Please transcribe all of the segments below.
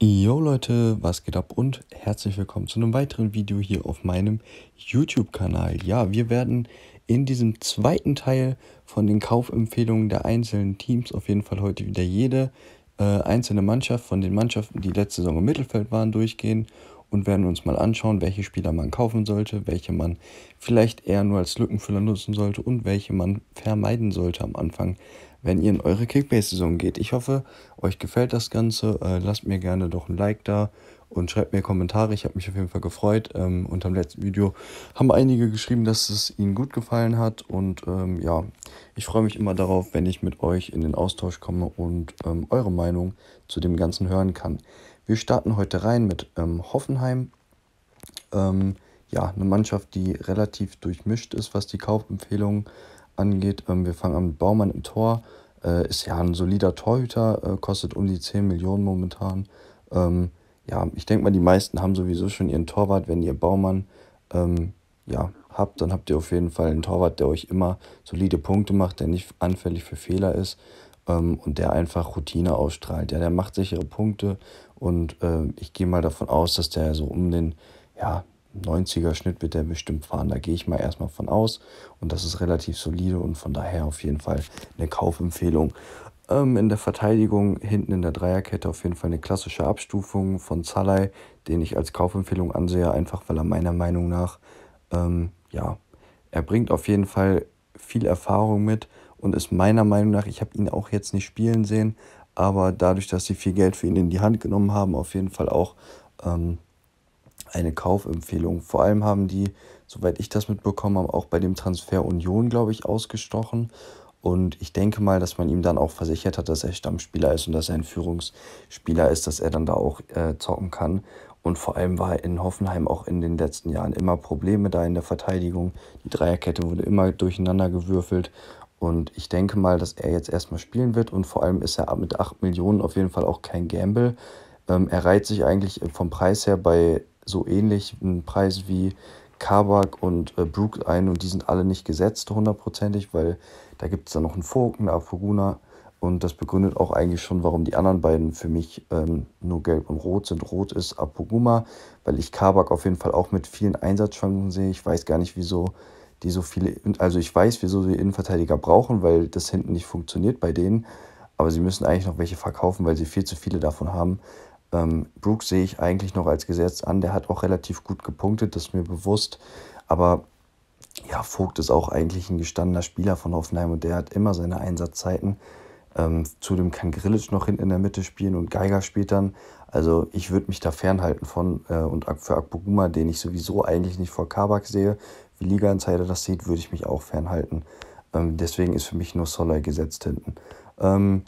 Yo Leute, was geht ab und herzlich willkommen zu einem weiteren Video hier auf meinem YouTube-Kanal. Ja, wir werden in diesem zweiten Teil von den Kaufempfehlungen der einzelnen Teams auf jeden Fall heute wieder jede äh, einzelne Mannschaft von den Mannschaften, die letzte Saison im Mittelfeld waren, durchgehen und werden uns mal anschauen, welche Spieler man kaufen sollte, welche man vielleicht eher nur als Lückenfüller nutzen sollte und welche man vermeiden sollte am Anfang wenn ihr in eure Kickbase-Saison geht. Ich hoffe, euch gefällt das Ganze. Äh, lasst mir gerne doch ein Like da und schreibt mir Kommentare. Ich habe mich auf jeden Fall gefreut. Ähm, unter dem letzten Video haben einige geschrieben, dass es ihnen gut gefallen hat. Und ähm, ja, ich freue mich immer darauf, wenn ich mit euch in den Austausch komme und ähm, eure Meinung zu dem Ganzen hören kann. Wir starten heute rein mit ähm, Hoffenheim. Ähm, ja, eine Mannschaft, die relativ durchmischt ist, was die Kaufempfehlungen angeht angeht. Ähm, wir fangen an mit Baumann im Tor. Äh, ist ja ein solider Torhüter, äh, kostet um die 10 Millionen momentan. Ähm, ja, ich denke mal, die meisten haben sowieso schon ihren Torwart. Wenn ihr Baumann ähm, ja, habt, dann habt ihr auf jeden Fall einen Torwart, der euch immer solide Punkte macht, der nicht anfällig für Fehler ist und der einfach Routine ausstrahlt. Ja, der macht sichere Punkte und äh, ich gehe mal davon aus, dass der so um den ja, 90er Schnitt wird er bestimmt fahren. Da gehe ich mal erstmal von aus. Und das ist relativ solide und von daher auf jeden Fall eine Kaufempfehlung. Ähm, in der Verteidigung hinten in der Dreierkette auf jeden Fall eine klassische Abstufung von Zalai, den ich als Kaufempfehlung ansehe, einfach weil er meiner Meinung nach, ähm, ja, er bringt auf jeden Fall viel Erfahrung mit und ist meiner Meinung nach, ich habe ihn auch jetzt nicht spielen sehen, aber dadurch, dass sie viel Geld für ihn in die Hand genommen haben, auf jeden Fall auch ähm, eine Kaufempfehlung. Vor allem haben die, soweit ich das mitbekommen habe, auch bei dem Transfer Union, glaube ich, ausgestochen. Und ich denke mal, dass man ihm dann auch versichert hat, dass er Stammspieler ist und dass er ein Führungsspieler ist, dass er dann da auch äh, zocken kann. Und vor allem war in Hoffenheim auch in den letzten Jahren immer Probleme da in der Verteidigung. Die Dreierkette wurde immer durcheinander gewürfelt. Und ich denke mal, dass er jetzt erstmal spielen wird. Und vor allem ist er mit 8 Millionen auf jeden Fall auch kein Gamble. Ähm, er reiht sich eigentlich vom Preis her bei so ähnlich einen Preis wie Kabak und äh, Brooks ein und die sind alle nicht gesetzt hundertprozentig, weil da gibt es dann noch einen Vogt, eine Apoguna und das begründet auch eigentlich schon, warum die anderen beiden für mich ähm, nur gelb und rot sind. Rot ist Apoguma, weil ich Kabak auf jeden Fall auch mit vielen Einsatzchancen sehe. Ich weiß gar nicht, wieso die so viele, also ich weiß, wieso sie Innenverteidiger brauchen, weil das hinten nicht funktioniert bei denen. Aber sie müssen eigentlich noch welche verkaufen, weil sie viel zu viele davon haben. Ähm, Brooks sehe ich eigentlich noch als gesetzt an. Der hat auch relativ gut gepunktet, das ist mir bewusst. Aber ja, Vogt ist auch eigentlich ein gestandener Spieler von Hoffenheim und der hat immer seine Einsatzzeiten. Ähm, zudem kann Grillitsch noch hinten in der Mitte spielen und Geiger spielt dann. Also ich würde mich da fernhalten von äh, und für Akpoguma, den ich sowieso eigentlich nicht vor Kabak sehe, wie Liga Insider das sieht, würde ich mich auch fernhalten. Ähm, deswegen ist für mich nur Soller gesetzt hinten. Ähm,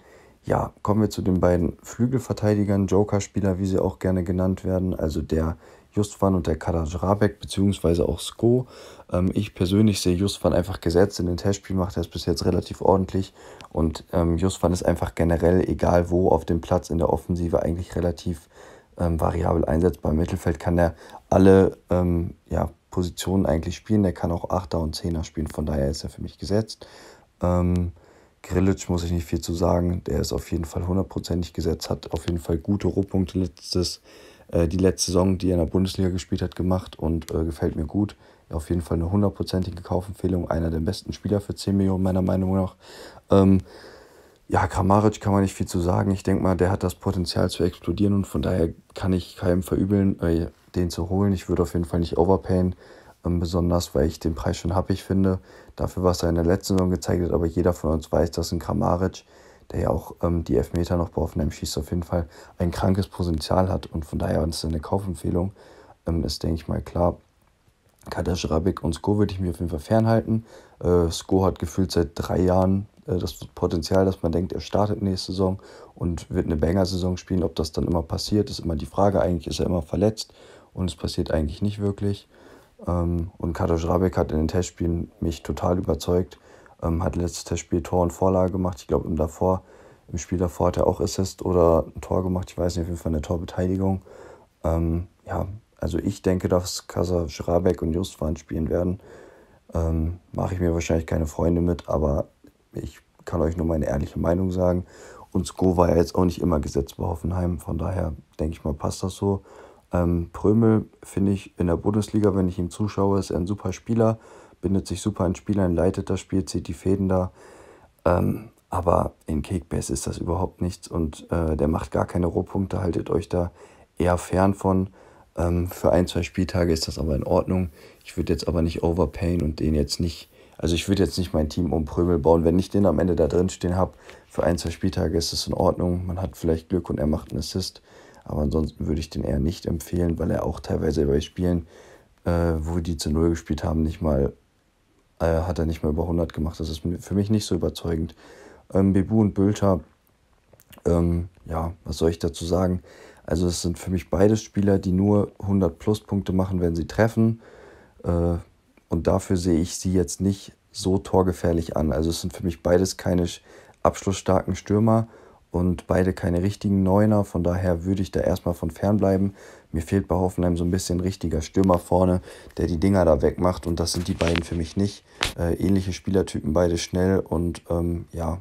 ja, kommen wir zu den beiden Flügelverteidigern, Joker-Spieler, wie sie auch gerne genannt werden, also der Justvan und der Kadajrabek, beziehungsweise auch Sko. Ähm, ich persönlich sehe Justvan einfach gesetzt. In den Testspielen macht er es bis jetzt relativ ordentlich. Und ähm, Justvan ist einfach generell, egal wo, auf dem Platz in der Offensive eigentlich relativ ähm, variabel einsetzbar. Im Mittelfeld kann er alle ähm, ja, Positionen eigentlich spielen. Der kann auch Achter und Zehner spielen. Von daher ist er für mich gesetzt. Ähm, Grillic muss ich nicht viel zu sagen. Der ist auf jeden Fall hundertprozentig gesetzt, hat auf jeden Fall gute Ruhpunkte letztes, äh, die letzte Saison, die er in der Bundesliga gespielt hat, gemacht und äh, gefällt mir gut. Auf jeden Fall eine hundertprozentige Kaufempfehlung, einer der besten Spieler für 10 Millionen, meiner Meinung nach. Ähm, ja, Kramaric kann man nicht viel zu sagen. Ich denke mal, der hat das Potenzial zu explodieren und von daher kann ich keinem verübeln, äh, den zu holen. Ich würde auf jeden Fall nicht overpayen. Ähm, besonders weil ich den Preis schon happig finde, dafür, was er in der letzten Saison gezeigt hat. Aber jeder von uns weiß, dass ein Kramaric, der ja auch ähm, die Elfmeter noch bei Hoffenheim schießt, auf jeden Fall ein krankes Potenzial hat. Und von daher ist es eine Kaufempfehlung, ähm, ist, denke ich mal, klar. Kadesh Rabik und Sko würde ich mir auf jeden Fall fernhalten. Äh, Sko hat gefühlt seit drei Jahren äh, das Potenzial, dass man denkt, er startet nächste Saison und wird eine Banger-Saison spielen. Ob das dann immer passiert, ist immer die Frage. Eigentlich ist er immer verletzt und es passiert eigentlich nicht wirklich. Ähm, und Kadosh Rabek hat in den Testspielen mich total überzeugt. Ähm, hat letztes Testspiel Tor und Vorlage gemacht. Ich glaube, im, im Spiel davor hat er auch Assist oder ein Tor gemacht. Ich weiß nicht, auf jeden Fall eine Torbeteiligung. Ähm, ja, also ich denke, dass Kasa Schrabeck und Justwan spielen werden. Ähm, Mache ich mir wahrscheinlich keine Freunde mit, aber ich kann euch nur meine ehrliche Meinung sagen. Und Sko war ja jetzt auch nicht immer gesetzt bei Hoffenheim. Von daher denke ich mal, passt das so. Ähm, Prömel finde ich in der Bundesliga, wenn ich ihm zuschaue, ist er ein super Spieler, bindet sich super an Spielern, leitet das Spiel, zieht die Fäden da. Ähm, aber in Kickbase ist das überhaupt nichts und äh, der macht gar keine Rohpunkte, haltet euch da eher fern von. Ähm, für ein, zwei Spieltage ist das aber in Ordnung. Ich würde jetzt aber nicht overpayen und den jetzt nicht, also ich würde jetzt nicht mein Team um Prömel bauen. Wenn ich den am Ende da drin stehen habe, für ein, zwei Spieltage ist es in Ordnung. Man hat vielleicht Glück und er macht einen Assist. Aber ansonsten würde ich den eher nicht empfehlen, weil er auch teilweise bei Spielen, äh, wo die zu Null gespielt haben, nicht mal, äh, hat er nicht mal über 100 gemacht. Das ist für mich nicht so überzeugend. Ähm, Bebu und Bülter, ähm, ja, was soll ich dazu sagen? Also es sind für mich beides Spieler, die nur 100 plus Punkte machen, wenn sie treffen. Äh, und dafür sehe ich sie jetzt nicht so torgefährlich an. Also es sind für mich beides keine abschlussstarken Stürmer und beide keine richtigen Neuner. Von daher würde ich da erstmal von fern bleiben. Mir fehlt bei Hoffenheim so ein bisschen richtiger Stürmer vorne, der die Dinger da wegmacht. Und das sind die beiden für mich nicht. Äh, ähnliche Spielertypen, beide schnell und ähm, ja,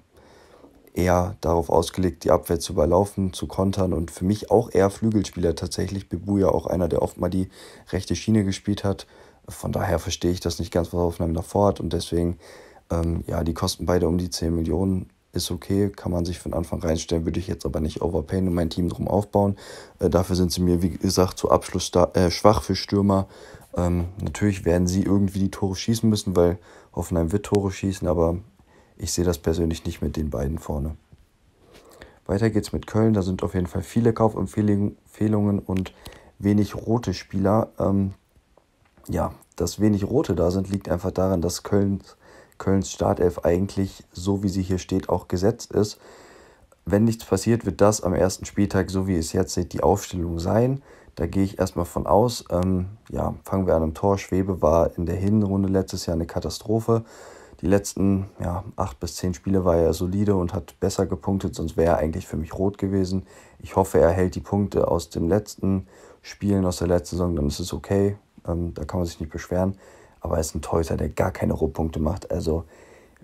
eher darauf ausgelegt, die Abwehr zu überlaufen, zu kontern und für mich auch eher Flügelspieler tatsächlich. Bebu ja auch einer, der oft mal die rechte Schiene gespielt hat. Von daher verstehe ich das nicht ganz, was Hoffenheim davor hat und deswegen, ähm, ja, die kosten beide um die 10 Millionen ist okay, kann man sich von Anfang reinstellen, würde ich jetzt aber nicht overpayen und mein Team drum aufbauen. Äh, dafür sind sie mir, wie gesagt, zu Abschluss da, äh, schwach für Stürmer. Ähm, natürlich werden sie irgendwie die Tore schießen müssen, weil Hoffenheim wird Tore schießen, aber ich sehe das persönlich nicht mit den beiden vorne. Weiter geht's mit Köln, da sind auf jeden Fall viele Kaufempfehlungen und wenig rote Spieler. Ähm, ja, dass wenig rote da sind, liegt einfach daran, dass Kölns Kölns Startelf eigentlich so, wie sie hier steht, auch gesetzt ist. Wenn nichts passiert, wird das am ersten Spieltag, so wie es jetzt sieht, die Aufstellung sein. Da gehe ich erstmal von aus. Ähm, ja, fangen wir an im Tor. Schwebe war in der Hinrunde letztes Jahr eine Katastrophe. Die letzten ja, acht bis zehn Spiele war er solide und hat besser gepunktet, sonst wäre er eigentlich für mich rot gewesen. Ich hoffe, er hält die Punkte aus den letzten Spielen aus der letzten Saison, dann ist es okay. Ähm, da kann man sich nicht beschweren aber er ist ein Teuter, der gar keine Rohpunkte macht. Also,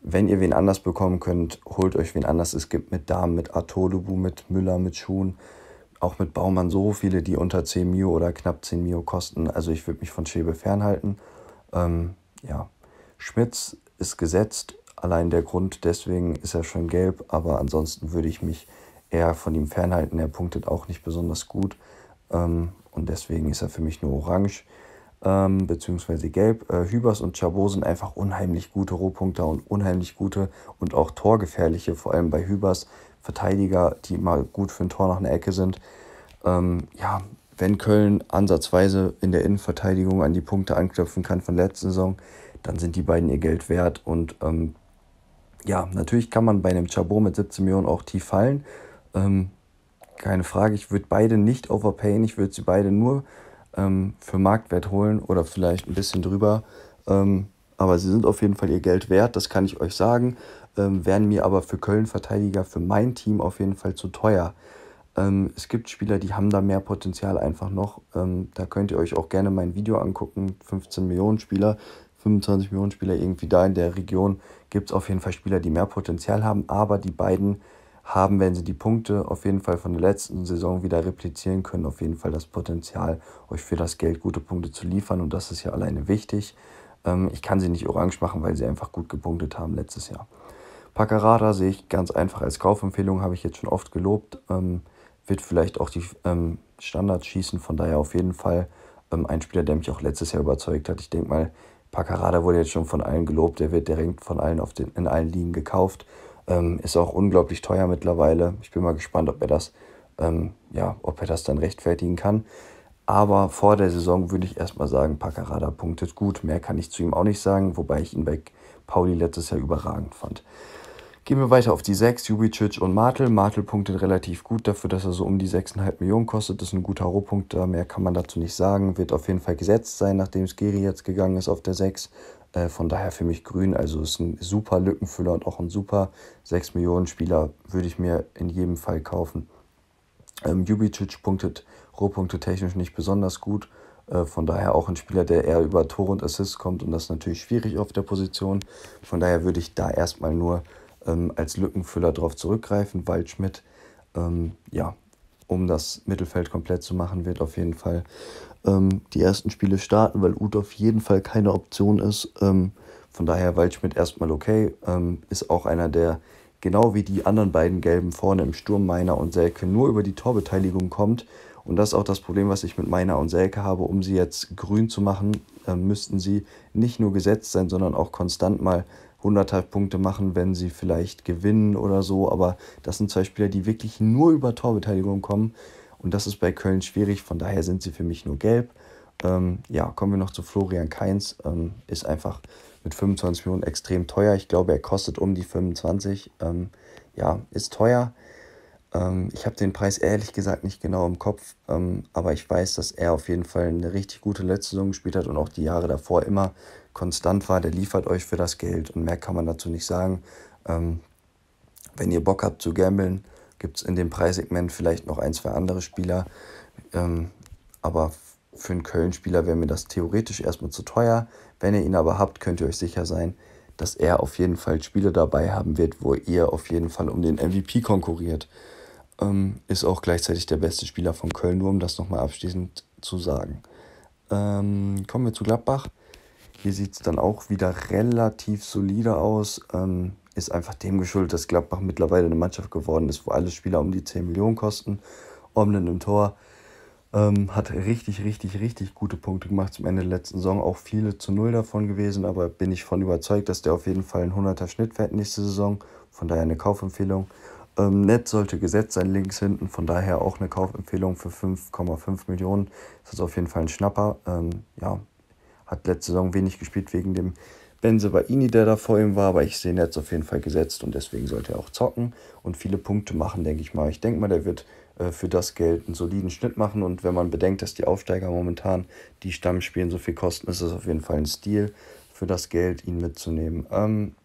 wenn ihr wen anders bekommen könnt, holt euch wen anders. Es gibt mit Damen, mit Artolubu, mit Müller, mit Schuhen, auch mit Baumann so viele, die unter 10 Mio oder knapp 10 Mio kosten. Also ich würde mich von Schäbe fernhalten. Ähm, ja, Schmitz ist gesetzt, allein der Grund, deswegen ist er schon gelb, aber ansonsten würde ich mich eher von ihm fernhalten. Er punktet auch nicht besonders gut ähm, und deswegen ist er für mich nur orange ähm, beziehungsweise gelb. Äh, Hübers und Chabot sind einfach unheimlich gute Rohpunkter und unheimlich gute und auch torgefährliche, vor allem bei Hübers Verteidiger, die mal gut für ein Tor nach einer Ecke sind. Ähm, ja, wenn Köln ansatzweise in der Innenverteidigung an die Punkte anknüpfen kann von letzter Saison, dann sind die beiden ihr Geld wert. Und ähm, ja, natürlich kann man bei einem Chabot mit 17 Millionen auch tief fallen. Ähm, keine Frage, ich würde beide nicht overpayen, ich würde sie beide nur ähm, für Marktwert holen oder vielleicht ein bisschen drüber. Ähm, aber sie sind auf jeden Fall ihr Geld wert, das kann ich euch sagen. Ähm, wären mir aber für Köln-Verteidiger, für mein Team auf jeden Fall zu teuer. Ähm, es gibt Spieler, die haben da mehr Potenzial einfach noch. Ähm, da könnt ihr euch auch gerne mein Video angucken. 15 Millionen Spieler, 25 Millionen Spieler irgendwie da in der Region gibt es auf jeden Fall Spieler, die mehr Potenzial haben. Aber die beiden haben, wenn sie die Punkte auf jeden Fall von der letzten Saison wieder replizieren können, auf jeden Fall das Potenzial, euch für das Geld gute Punkte zu liefern. Und das ist ja alleine wichtig. Ähm, ich kann sie nicht orange machen, weil sie einfach gut gepunktet haben letztes Jahr. Paccarada sehe ich ganz einfach als Kaufempfehlung, habe ich jetzt schon oft gelobt. Ähm, wird vielleicht auch die ähm, Standards schießen, von daher auf jeden Fall ein Spieler, der mich auch letztes Jahr überzeugt hat. Ich denke mal, Paccarada wurde jetzt schon von allen gelobt, der wird direkt von allen auf den, in allen Ligen gekauft. Ähm, ist auch unglaublich teuer mittlerweile. Ich bin mal gespannt, ob er das, ähm, ja, ob er das dann rechtfertigen kann. Aber vor der Saison würde ich erstmal sagen, Paccarada punktet gut. Mehr kann ich zu ihm auch nicht sagen, wobei ich ihn bei Pauli letztes Jahr überragend fand. Gehen wir weiter auf die 6, Jubicic und Martel. Martel punktet relativ gut dafür, dass er so um die 6,5 Millionen kostet. Das ist ein guter Rohpunkt, mehr kann man dazu nicht sagen. Wird auf jeden Fall gesetzt sein, nachdem Skiri jetzt gegangen ist auf der 6. Äh, von daher für mich grün, also ist ein super Lückenfüller und auch ein super 6 Millionen Spieler würde ich mir in jedem Fall kaufen. Ähm, Jubicic punktet Rohpunkte technisch nicht besonders gut. Äh, von daher auch ein Spieler, der eher über Tore und Assists kommt und das ist natürlich schwierig auf der Position. Von daher würde ich da erstmal nur ähm, als Lückenfüller drauf zurückgreifen. Waldschmidt, ähm, ja, um das Mittelfeld komplett zu machen, wird auf jeden Fall ähm, die ersten Spiele starten, weil Uth auf jeden Fall keine Option ist. Ähm, von daher Waldschmidt erstmal okay. Ähm, ist auch einer, der genau wie die anderen beiden Gelben vorne im Sturm Meiner und Selke nur über die Torbeteiligung kommt. Und das ist auch das Problem, was ich mit Meiner und Selke habe. Um sie jetzt grün zu machen, äh, müssten sie nicht nur gesetzt sein, sondern auch konstant mal 100 Punkte machen, wenn sie vielleicht gewinnen oder so. Aber das sind zwei Spieler, die wirklich nur über Torbeteiligung kommen. Und das ist bei Köln schwierig, von daher sind sie für mich nur gelb. Ähm, ja, kommen wir noch zu Florian Kainz. Ähm, ist einfach mit 25 Millionen extrem teuer. Ich glaube, er kostet um die 25. Ähm, ja, ist teuer. Ähm, ich habe den Preis ehrlich gesagt nicht genau im Kopf, ähm, aber ich weiß, dass er auf jeden Fall eine richtig gute letzte Saison gespielt hat und auch die Jahre davor immer konstant war. Der liefert euch für das Geld und mehr kann man dazu nicht sagen. Ähm, wenn ihr Bock habt zu gambeln, gibt es in dem Preissegment vielleicht noch ein, zwei andere Spieler. Ähm, aber für einen Köln-Spieler wäre mir das theoretisch erstmal zu teuer. Wenn ihr ihn aber habt, könnt ihr euch sicher sein, dass er auf jeden Fall Spiele dabei haben wird, wo ihr auf jeden Fall um den MVP konkurriert. Ähm, ist auch gleichzeitig der beste Spieler von Köln, nur um das nochmal abschließend zu sagen. Ähm, kommen wir zu Gladbach. Hier sieht es dann auch wieder relativ solide aus. Ähm, ist einfach dem geschuldet, dass Gladbach mittlerweile eine Mannschaft geworden ist, wo alle Spieler um die 10 Millionen kosten. Omnen im Tor ähm, hat richtig, richtig, richtig gute Punkte gemacht zum Ende der letzten Saison. Auch viele zu Null davon gewesen, aber bin ich von überzeugt, dass der auf jeden Fall ein 100er Schnitt fährt nächste Saison. Von daher eine Kaufempfehlung. Ähm, Netz sollte gesetzt sein, links hinten. Von daher auch eine Kaufempfehlung für 5,5 Millionen. Das ist auf jeden Fall ein Schnapper. Ähm, ja, hat letzte Saison wenig gespielt wegen dem Benze Baini, der da vor ihm war, aber ich sehe ihn jetzt auf jeden Fall gesetzt und deswegen sollte er auch zocken und viele Punkte machen, denke ich mal. Ich denke mal, der wird äh, für das Geld einen soliden Schnitt machen und wenn man bedenkt, dass die Aufsteiger momentan die Stammspielen so viel kosten, ist es auf jeden Fall ein Stil für das Geld, ihn mitzunehmen. Ähm,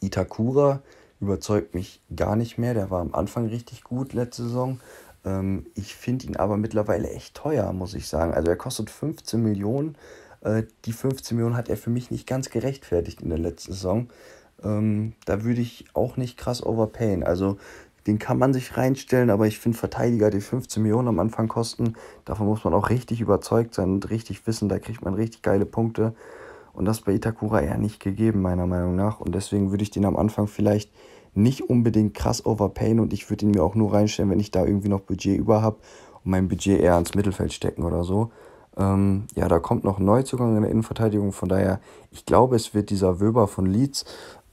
Itakura überzeugt mich gar nicht mehr, der war am Anfang richtig gut letzte Saison. Ähm, ich finde ihn aber mittlerweile echt teuer, muss ich sagen. Also er kostet 15 Millionen äh, die 15 Millionen hat er für mich nicht ganz gerechtfertigt in der letzten Saison. Ähm, da würde ich auch nicht krass overpayen. Also den kann man sich reinstellen, aber ich finde Verteidiger, die 15 Millionen am Anfang kosten, davon muss man auch richtig überzeugt sein und richtig wissen, da kriegt man richtig geile Punkte. Und das bei Itakura eher nicht gegeben, meiner Meinung nach. Und deswegen würde ich den am Anfang vielleicht nicht unbedingt krass overpayen und ich würde ihn mir auch nur reinstellen, wenn ich da irgendwie noch Budget über habe und mein Budget eher ans Mittelfeld stecken oder so. Ähm, ja, da kommt noch ein Neuzugang in der Innenverteidigung. Von daher, ich glaube, es wird dieser Wöber von Leeds.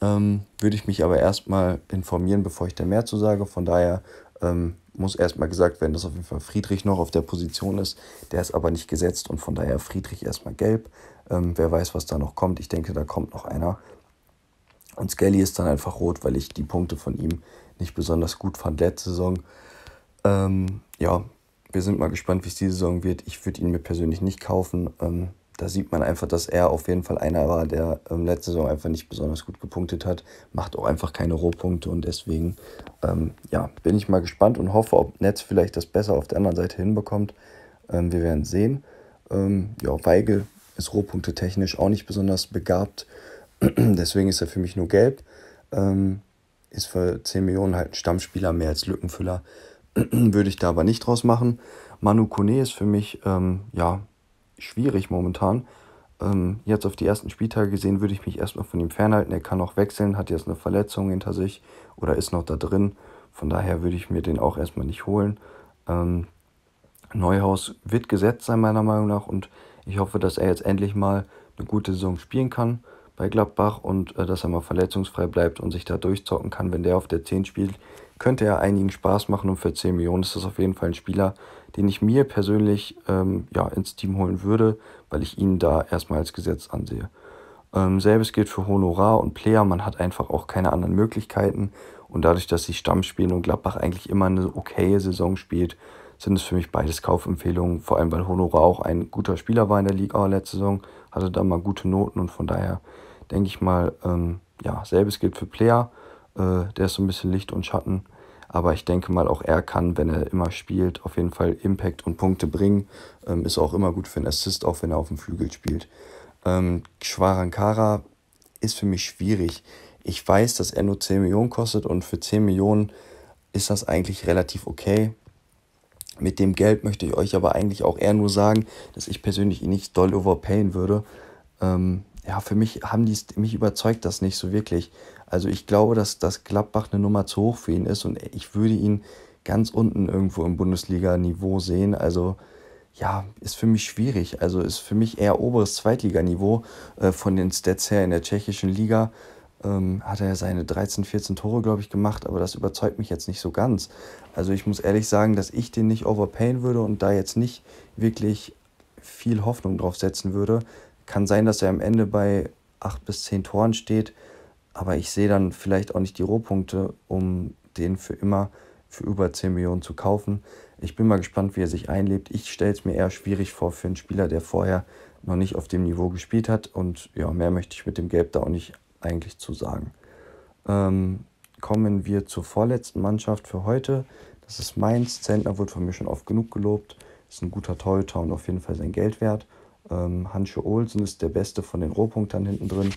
Ähm, würde ich mich aber erstmal informieren, bevor ich da mehr zu sage. Von daher ähm, muss erstmal gesagt werden, dass auf jeden Fall Friedrich noch auf der Position ist. Der ist aber nicht gesetzt und von daher Friedrich erstmal gelb. Ähm, wer weiß, was da noch kommt. Ich denke, da kommt noch einer. Und Skelly ist dann einfach rot, weil ich die Punkte von ihm nicht besonders gut fand letzte Saison. Ähm, ja, wir sind mal gespannt, wie es diese Saison wird. Ich würde ihn mir persönlich nicht kaufen. Ähm, da sieht man einfach, dass er auf jeden Fall einer war, der ähm, letzte Saison einfach nicht besonders gut gepunktet hat. Macht auch einfach keine Rohpunkte und deswegen, ähm, ja, bin ich mal gespannt und hoffe, ob Netz vielleicht das besser auf der anderen Seite hinbekommt. Ähm, wir werden sehen. Ähm, ja, Weigel ist Rohpunkte technisch auch nicht besonders begabt. deswegen ist er für mich nur gelb. Ähm, ist für 10 Millionen halt ein Stammspieler mehr als Lückenfüller. würde ich da aber nicht draus machen. Manu Kone ist für mich ähm, ja, schwierig momentan. Ähm, jetzt auf die ersten Spieltage gesehen, würde ich mich erstmal von ihm fernhalten. Er kann auch wechseln, hat jetzt eine Verletzung hinter sich oder ist noch da drin. Von daher würde ich mir den auch erstmal nicht holen. Ähm, Neuhaus wird gesetzt sein, meiner Meinung nach. Und ich hoffe, dass er jetzt endlich mal eine gute Saison spielen kann bei Gladbach und äh, dass er mal verletzungsfrei bleibt und sich da durchzocken kann. Wenn der auf der 10 spielt, könnte er einigen Spaß machen und für 10 Millionen ist das auf jeden Fall ein Spieler, den ich mir persönlich ähm, ja, ins Team holen würde, weil ich ihn da erstmal als Gesetz ansehe. Ähm, selbes gilt für Honorar und Player, man hat einfach auch keine anderen Möglichkeiten und dadurch, dass sie Stamm spielen und Gladbach eigentlich immer eine okaye Saison spielt, sind es für mich beides Kaufempfehlungen, vor allem weil Honorar auch ein guter Spieler war in der Liga letzte Saison, hatte da mal gute Noten und von daher denke ich mal, ähm, ja, selbes gilt für Player äh, der ist so ein bisschen Licht und Schatten. Aber ich denke mal, auch er kann, wenn er immer spielt, auf jeden Fall Impact und Punkte bringen. Ähm, ist auch immer gut für einen Assist, auch wenn er auf dem Flügel spielt. Ähm, Schwarankara ist für mich schwierig. Ich weiß, dass er nur 10 Millionen kostet und für 10 Millionen ist das eigentlich relativ okay. Mit dem Geld möchte ich euch aber eigentlich auch eher nur sagen, dass ich persönlich ihn nicht doll overpayen würde. Ähm, ja, für mich haben die mich überzeugt das nicht so wirklich. Also ich glaube, dass das Gladbach eine Nummer zu hoch für ihn ist und ich würde ihn ganz unten irgendwo im Bundesliga-Niveau sehen. Also ja, ist für mich schwierig. Also ist für mich eher oberes Zweitliganiveau äh, von den Stats her in der tschechischen Liga. Ähm, hat er seine 13, 14 Tore, glaube ich, gemacht, aber das überzeugt mich jetzt nicht so ganz. Also ich muss ehrlich sagen, dass ich den nicht overpayen würde und da jetzt nicht wirklich viel Hoffnung drauf setzen würde. Kann sein, dass er am Ende bei 8 bis 10 Toren steht aber ich sehe dann vielleicht auch nicht die Rohpunkte, um den für immer für über 10 Millionen zu kaufen. Ich bin mal gespannt, wie er sich einlebt. Ich stelle es mir eher schwierig vor für einen Spieler, der vorher noch nicht auf dem Niveau gespielt hat. Und ja, mehr möchte ich mit dem Gelb da auch nicht eigentlich zu sagen. Ähm, kommen wir zur vorletzten Mannschaft für heute. Das ist Mainz. Zentner wurde von mir schon oft genug gelobt. Ist ein guter Torhüter und auf jeden Fall sein Geld wert. Ähm, Hansche Olsen ist der Beste von den Rohpunktern hinten drin.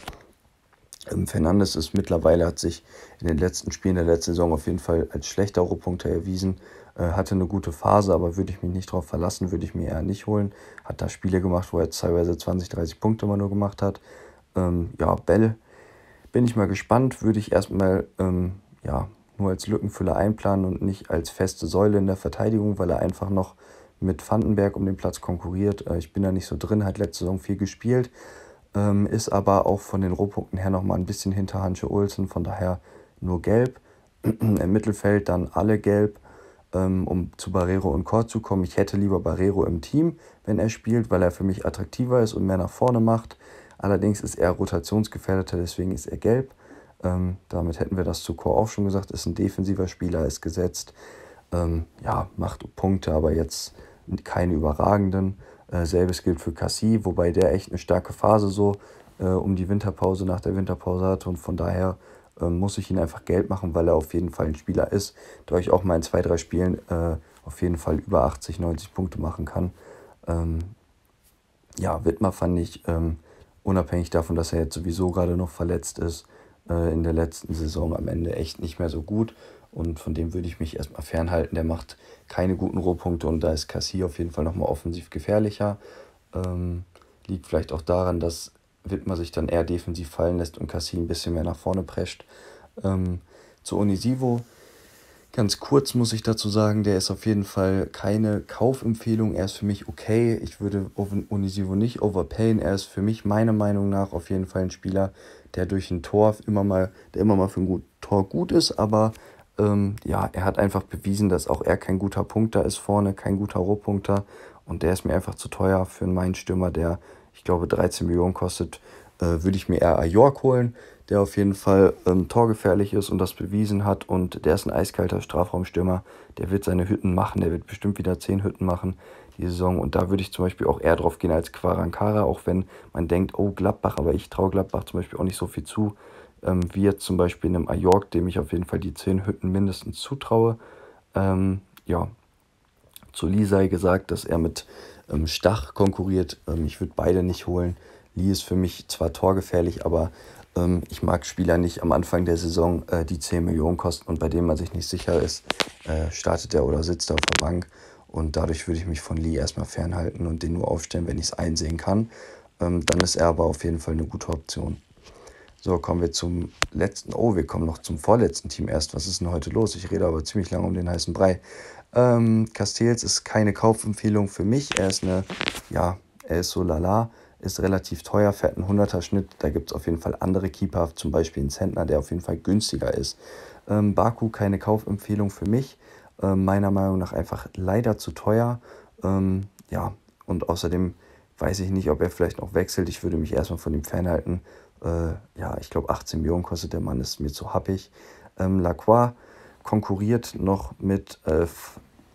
Ähm, Fernandes ist mittlerweile, hat sich in den letzten Spielen der letzten Saison auf jeden Fall als schlechter Rohpunkter erwiesen. Äh, hatte eine gute Phase, aber würde ich mich nicht darauf verlassen, würde ich mir eher nicht holen. Hat da Spiele gemacht, wo er teilweise 20, 30 Punkte mal nur gemacht hat. Ähm, ja, Bell, bin ich mal gespannt. Würde ich erstmal ähm, ja, nur als Lückenfüller einplanen und nicht als feste Säule in der Verteidigung, weil er einfach noch mit Vandenberg um den Platz konkurriert. Äh, ich bin da nicht so drin, hat letzte Saison viel gespielt, ähm, ist aber auch von den Rohpunkten her nochmal ein bisschen hinter Hansche Olsen, von daher nur gelb. Im Mittelfeld dann alle gelb, ähm, um zu Barrero und Kor zu kommen. Ich hätte lieber Barrero im Team, wenn er spielt, weil er für mich attraktiver ist und mehr nach vorne macht. Allerdings ist er rotationsgefährdeter, deswegen ist er gelb. Ähm, damit hätten wir das zu Chor auch schon gesagt, ist ein defensiver Spieler, ist gesetzt. Ähm, ja, macht Punkte, aber jetzt keine überragenden. Äh, selbes gilt für Cassie, wobei der echt eine starke Phase so äh, um die Winterpause nach der Winterpause hatte und von daher äh, muss ich ihn einfach Geld machen, weil er auf jeden Fall ein Spieler ist, der euch auch mal in zwei, drei Spielen äh, auf jeden Fall über 80, 90 Punkte machen kann. Ähm, ja, Wittmer fand ich, ähm, unabhängig davon, dass er jetzt sowieso gerade noch verletzt ist, äh, in der letzten Saison am Ende echt nicht mehr so gut. Und von dem würde ich mich erstmal fernhalten. Der macht keine guten Rohpunkte und da ist Cassie auf jeden Fall nochmal offensiv gefährlicher. Ähm, liegt vielleicht auch daran, dass Wittmer sich dann eher defensiv fallen lässt und Cassie ein bisschen mehr nach vorne prescht. Ähm, zu Onisivo, ganz kurz muss ich dazu sagen, der ist auf jeden Fall keine Kaufempfehlung. Er ist für mich okay. Ich würde Onisivo nicht overpayen. Er ist für mich meiner Meinung nach auf jeden Fall ein Spieler, der durch ein Tor immer mal, der immer mal für ein Tor gut ist, aber ähm, ja, er hat einfach bewiesen, dass auch er kein guter Punkter ist vorne, kein guter Rohpunkter. Und der ist mir einfach zu teuer für meinen stürmer der, ich glaube, 13 Millionen kostet. Äh, würde ich mir eher Ajork holen, der auf jeden Fall ähm, torgefährlich ist und das bewiesen hat. Und der ist ein eiskalter Strafraumstürmer. Der wird seine Hütten machen. Der wird bestimmt wieder 10 Hütten machen die Saison. Und da würde ich zum Beispiel auch eher drauf gehen als Quarankara, auch wenn man denkt, oh, Gladbach, aber ich traue Gladbach zum Beispiel auch nicht so viel zu ähm, wie jetzt zum Beispiel in einem Ajork, dem ich auf jeden Fall die 10 Hütten mindestens zutraue. Ähm, ja, zu Lee sei gesagt, dass er mit ähm, Stach konkurriert. Ähm, ich würde beide nicht holen. Lee ist für mich zwar torgefährlich, aber ähm, ich mag Spieler nicht am Anfang der Saison, äh, die 10 Millionen kosten und bei denen man sich nicht sicher ist, äh, startet er oder sitzt er auf der Bank. Und dadurch würde ich mich von Lee erstmal fernhalten und den nur aufstellen, wenn ich es einsehen kann. Ähm, dann ist er aber auf jeden Fall eine gute Option. So, kommen wir zum letzten. Oh, wir kommen noch zum vorletzten Team erst. Was ist denn heute los? Ich rede aber ziemlich lange um den heißen Brei. Ähm, Castells ist keine Kaufempfehlung für mich. Er ist eine, ja, er ist so lala, ist relativ teuer, fährt einen 100er Schnitt. Da gibt es auf jeden Fall andere Keeper, zum Beispiel einen Zentner, der auf jeden Fall günstiger ist. Ähm, Baku keine Kaufempfehlung für mich. Ähm, meiner Meinung nach einfach leider zu teuer. Ähm, ja, und außerdem weiß ich nicht, ob er vielleicht noch wechselt. Ich würde mich erstmal von ihm fernhalten. Äh, ja, ich glaube 18 Millionen kostet der Mann, ist mir zu happig. Ähm, Lacroix konkurriert noch mit, äh,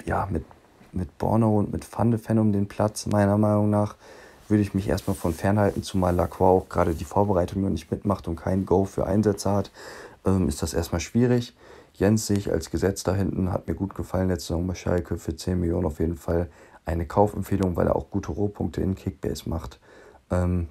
ja, mit, mit Borno und mit Van de Ven um den Platz, meiner Meinung nach. Würde ich mich erstmal von fernhalten, zumal Lacroix auch gerade die Vorbereitung noch nicht mitmacht und kein Go für Einsätze hat, ähm, ist das erstmal schwierig. Jens sich als Gesetz da hinten, hat mir gut gefallen letzte Saison bei Schalke, für 10 Millionen auf jeden Fall eine Kaufempfehlung, weil er auch gute Rohpunkte in Kickbase macht. Ähm,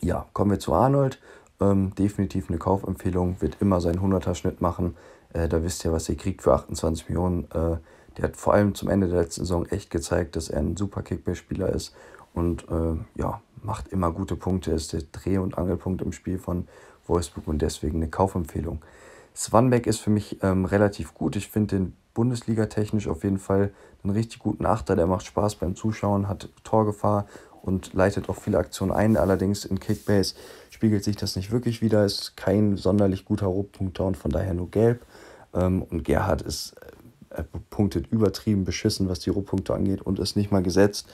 ja, kommen wir zu Arnold. Ähm, definitiv eine Kaufempfehlung, wird immer seinen 100er-Schnitt machen. Äh, da wisst ihr, was ihr kriegt für 28 Millionen. Äh, der hat vor allem zum Ende der letzten Saison echt gezeigt, dass er ein super Kickbase-Spieler ist und äh, ja, macht immer gute Punkte, ist der Dreh- und Angelpunkt im Spiel von Wolfsburg und deswegen eine Kaufempfehlung. Swanbeck ist für mich ähm, relativ gut. Ich finde den Bundesliga-technisch auf jeden Fall einen richtig guten Achter. Der macht Spaß beim Zuschauen, hat Torgefahr, und leitet auch viele Aktionen ein. Allerdings in Kickbase spiegelt sich das nicht wirklich wieder. Ist kein sonderlich guter Rotpunkt und von daher nur gelb. Ähm, und Gerhard ist äh, er punktet übertrieben beschissen, was die Rohpunkte angeht und ist nicht mal gesetzt.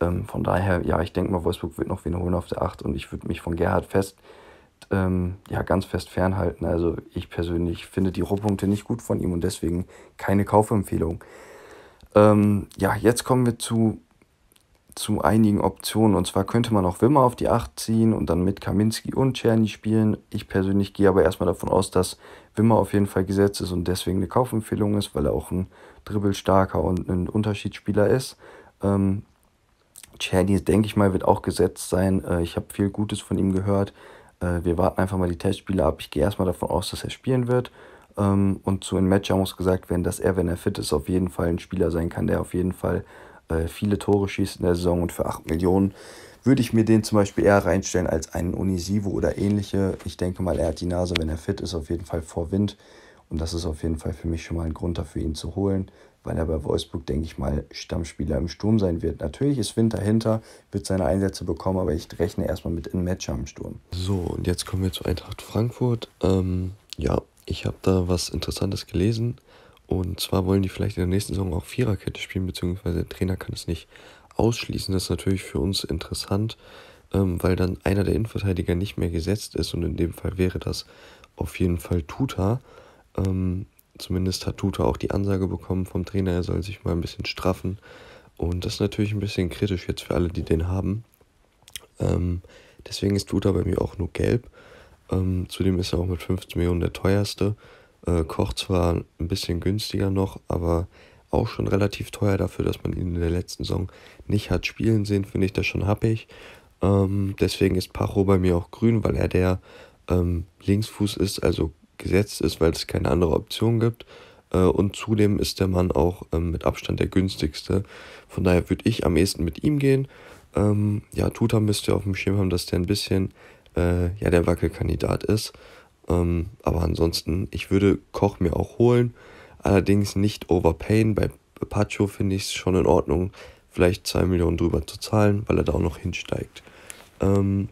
Ähm, von daher, ja, ich denke mal, Wolfsburg wird noch wen holen auf der 8 und ich würde mich von Gerhard fest, ähm, ja, ganz fest fernhalten. Also ich persönlich finde die Rohpunkte nicht gut von ihm und deswegen keine Kaufempfehlung. Ähm, ja, jetzt kommen wir zu zu einigen Optionen. Und zwar könnte man auch Wimmer auf die 8 ziehen und dann mit Kaminski und Czerny spielen. Ich persönlich gehe aber erstmal davon aus, dass Wimmer auf jeden Fall gesetzt ist und deswegen eine Kaufempfehlung ist, weil er auch ein dribbelstarker und ein Unterschiedsspieler ist. Ähm, Czerny, denke ich mal, wird auch gesetzt sein. Äh, ich habe viel Gutes von ihm gehört. Äh, wir warten einfach mal die Testspiele ab. Ich gehe erstmal davon aus, dass er spielen wird. Ähm, und zu so Matcher muss gesagt werden, dass er, wenn er fit ist, auf jeden Fall ein Spieler sein kann, der auf jeden Fall äh, viele Tore schießt in der Saison und für 8 Millionen würde ich mir den zum Beispiel eher reinstellen als einen Unisivo oder ähnliche. Ich denke mal, er hat die Nase, wenn er fit ist, auf jeden Fall vor Wind. Und das ist auf jeden Fall für mich schon mal ein Grund dafür, ihn zu holen, weil er bei Wolfsburg, denke ich mal, Stammspieler im Sturm sein wird. Natürlich ist Wind dahinter, wird seine Einsätze bekommen, aber ich rechne erstmal mit einem Matcher im Sturm. So, und jetzt kommen wir zu Eintracht Frankfurt. Ähm, ja, ich habe da was Interessantes gelesen. Und zwar wollen die vielleicht in der nächsten Saison auch Viererkette spielen, beziehungsweise der Trainer kann es nicht ausschließen. Das ist natürlich für uns interessant, ähm, weil dann einer der Innenverteidiger nicht mehr gesetzt ist. Und in dem Fall wäre das auf jeden Fall Tuta. Ähm, zumindest hat Tuta auch die Ansage bekommen vom Trainer, er soll sich mal ein bisschen straffen. Und das ist natürlich ein bisschen kritisch jetzt für alle, die den haben. Ähm, deswegen ist Tuta bei mir auch nur gelb. Ähm, zudem ist er auch mit 15 Millionen der teuerste. Äh, Koch zwar ein bisschen günstiger noch, aber auch schon relativ teuer dafür, dass man ihn in der letzten Saison nicht hat spielen sehen, finde ich das schon happig. Ähm, deswegen ist Pacho bei mir auch grün, weil er der ähm, Linksfuß ist, also gesetzt ist, weil es keine andere Option gibt. Äh, und zudem ist der Mann auch ähm, mit Abstand der günstigste. Von daher würde ich am ehesten mit ihm gehen. Ähm, ja, Tuta müsst ihr auf dem Schirm haben, dass der ein bisschen äh, ja, der Wackelkandidat ist. Ähm, aber ansonsten, ich würde Koch mir auch holen. Allerdings nicht overpayen. Bei Pacho finde ich es schon in Ordnung, vielleicht 2 Millionen drüber zu zahlen, weil er da auch noch hinsteigt. Ähm,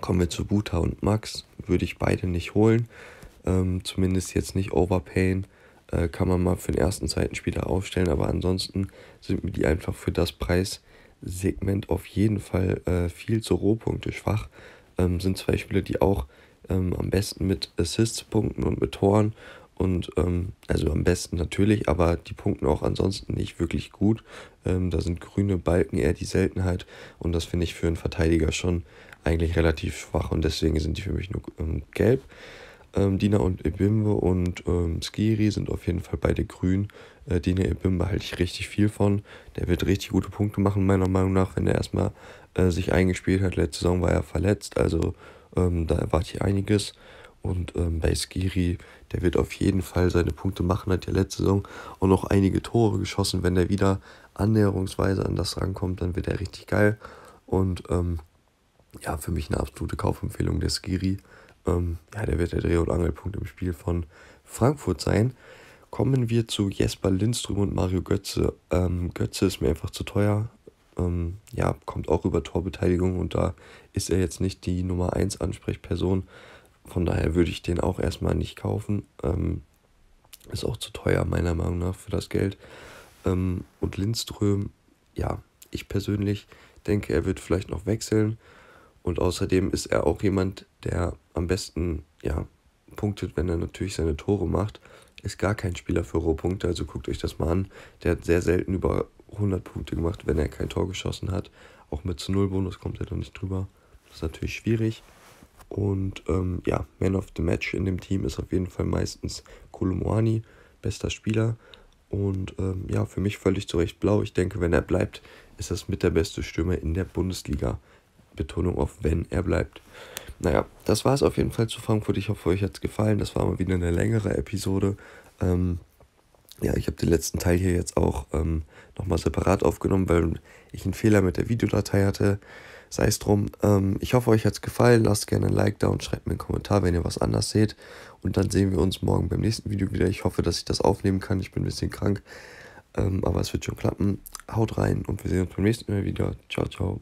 kommen wir zu Buta und Max. Würde ich beide nicht holen. Ähm, zumindest jetzt nicht overpayen. Äh, kann man mal für den ersten, zweiten Spieler aufstellen. Aber ansonsten sind mir die einfach für das Preissegment auf jeden Fall äh, viel zu Rohpunkte schwach. Ähm, sind zwei Spieler, die auch ähm, am besten mit Assists punkten und mit Toren. Und ähm, also am besten natürlich, aber die punkten auch ansonsten nicht wirklich gut. Ähm, da sind grüne Balken eher die Seltenheit und das finde ich für einen Verteidiger schon eigentlich relativ schwach und deswegen sind die für mich nur ähm, gelb. Ähm, Dina und Ebimbe und ähm, Skiri sind auf jeden Fall beide grün. Äh, Dina Ebimbe halte ich richtig viel von. Der wird richtig gute Punkte machen, meiner Meinung nach, wenn er erstmal äh, sich eingespielt hat. Letzte Saison war er verletzt, also ähm, da erwarte ich einiges. Und ähm, bei Skiri, der wird auf jeden Fall seine Punkte machen, hat ja letzte Saison auch noch einige Tore geschossen. Wenn er wieder annäherungsweise an das rankommt, dann wird er richtig geil. Und ähm, ja, für mich eine absolute Kaufempfehlung der Skiri. Ähm, ja, der wird der Dreh- und Angelpunkt im Spiel von Frankfurt sein. Kommen wir zu Jesper Lindström und Mario Götze. Ähm, Götze ist mir einfach zu teuer. Ähm, ja, kommt auch über Torbeteiligung und da ist er jetzt nicht die Nummer 1 Ansprechperson. Von daher würde ich den auch erstmal nicht kaufen. Ähm, ist auch zu teuer, meiner Meinung nach, für das Geld. Ähm, und Lindström, ja, ich persönlich denke, er wird vielleicht noch wechseln. Und außerdem ist er auch jemand, der am besten ja, punktet, wenn er natürlich seine Tore macht. Ist gar kein Spieler für Rohpunkte, also guckt euch das mal an. Der hat sehr selten über 100 Punkte gemacht, wenn er kein Tor geschossen hat. Auch mit zu Null Bonus kommt er doch nicht drüber. Das ist natürlich schwierig. Und ähm, ja, Man of the Match in dem Team ist auf jeden Fall meistens Kolumwani, bester Spieler. Und ähm, ja, für mich völlig zu Recht blau. Ich denke, wenn er bleibt, ist das mit der beste Stürmer in der Bundesliga. Betonung auf wenn er bleibt. Naja, das war es auf jeden Fall zu Frankfurt. Ich hoffe, euch hat es gefallen. Das war mal wieder eine längere Episode. Ähm, ja, ich habe den letzten Teil hier jetzt auch ähm, nochmal separat aufgenommen, weil ich einen Fehler mit der Videodatei hatte sei es drum. Ähm, ich hoffe, euch hat es gefallen. Lasst gerne ein Like da und schreibt mir einen Kommentar, wenn ihr was anders seht. Und dann sehen wir uns morgen beim nächsten Video wieder. Ich hoffe, dass ich das aufnehmen kann. Ich bin ein bisschen krank, ähm, aber es wird schon klappen. Haut rein und wir sehen uns beim nächsten Mal wieder. Ciao, ciao.